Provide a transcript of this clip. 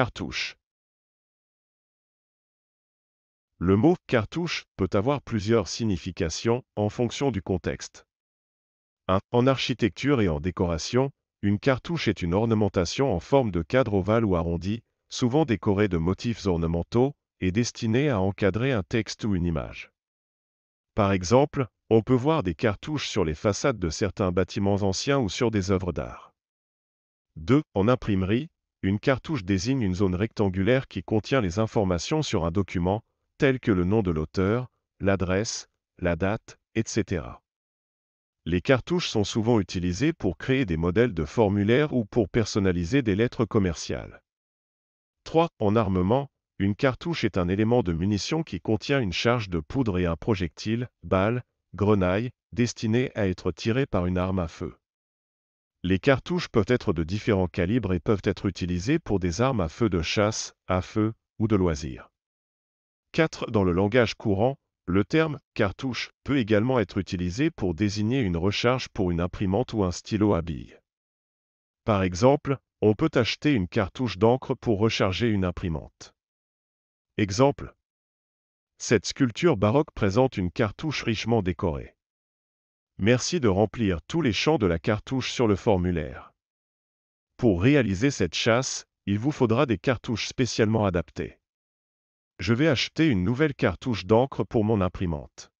Cartouche Le mot cartouche peut avoir plusieurs significations en fonction du contexte. 1. En architecture et en décoration, une cartouche est une ornementation en forme de cadre ovale ou arrondi, souvent décorée de motifs ornementaux et destinée à encadrer un texte ou une image. Par exemple, on peut voir des cartouches sur les façades de certains bâtiments anciens ou sur des œuvres d'art. 2. En imprimerie, une cartouche désigne une zone rectangulaire qui contient les informations sur un document, telles que le nom de l'auteur, l'adresse, la date, etc. Les cartouches sont souvent utilisées pour créer des modèles de formulaires ou pour personnaliser des lettres commerciales. 3. En armement, une cartouche est un élément de munition qui contient une charge de poudre et un projectile, balle, grenaille, destiné à être tiré par une arme à feu. Les cartouches peuvent être de différents calibres et peuvent être utilisées pour des armes à feu de chasse, à feu ou de loisirs. 4. Dans le langage courant, le terme cartouche peut également être utilisé pour désigner une recharge pour une imprimante ou un stylo à billes. Par exemple, on peut acheter une cartouche d'encre pour recharger une imprimante. Exemple. Cette sculpture baroque présente une cartouche richement décorée merci de remplir tous les champs de la cartouche sur le formulaire. Pour réaliser cette chasse, il vous faudra des cartouches spécialement adaptées. Je vais acheter une nouvelle cartouche d'encre pour mon imprimante.